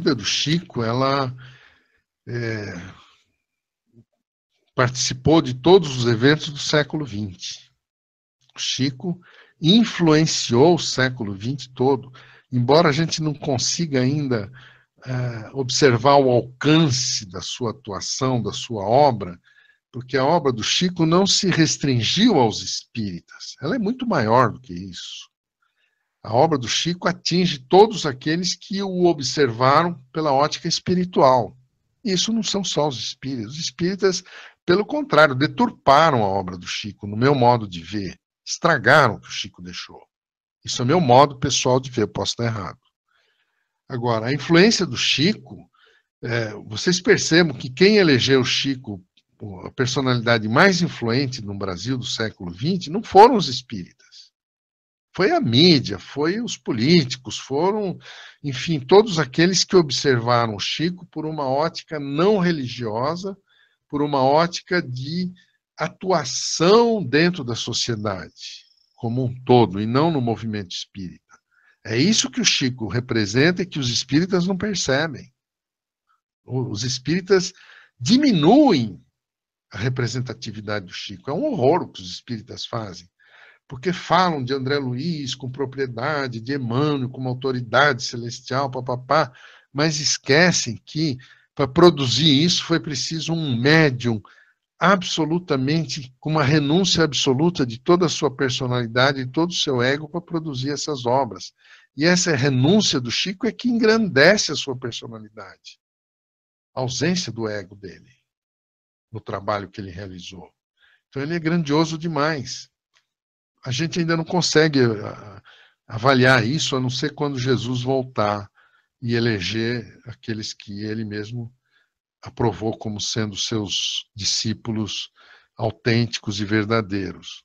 vida do Chico, ela é, participou de todos os eventos do século XX. O Chico influenciou o século XX todo, embora a gente não consiga ainda é, observar o alcance da sua atuação, da sua obra, porque a obra do Chico não se restringiu aos espíritas, ela é muito maior do que isso. A obra do Chico atinge todos aqueles que o observaram pela ótica espiritual. isso não são só os espíritas. Os espíritas, pelo contrário, deturparam a obra do Chico, no meu modo de ver. Estragaram o que o Chico deixou. Isso é meu modo pessoal de ver, eu posso estar errado. Agora, a influência do Chico, é, vocês percebam que quem elegeu o Chico a personalidade mais influente no Brasil do século XX não foram os espíritas. Foi a mídia, foi os políticos, foram, enfim, todos aqueles que observaram Chico por uma ótica não religiosa, por uma ótica de atuação dentro da sociedade como um todo e não no movimento espírita. É isso que o Chico representa e que os espíritas não percebem. Os espíritas diminuem a representatividade do Chico. É um horror o que os espíritas fazem porque falam de André Luiz com propriedade, de Emmanuel uma autoridade celestial, papapá, mas esquecem que para produzir isso foi preciso um médium absolutamente com uma renúncia absoluta de toda a sua personalidade, de todo o seu ego para produzir essas obras. E essa renúncia do Chico é que engrandece a sua personalidade, a ausência do ego dele no trabalho que ele realizou. Então ele é grandioso demais a gente ainda não consegue ah, avaliar isso, a não ser quando Jesus voltar e eleger aqueles que ele mesmo aprovou como sendo seus discípulos autênticos e verdadeiros.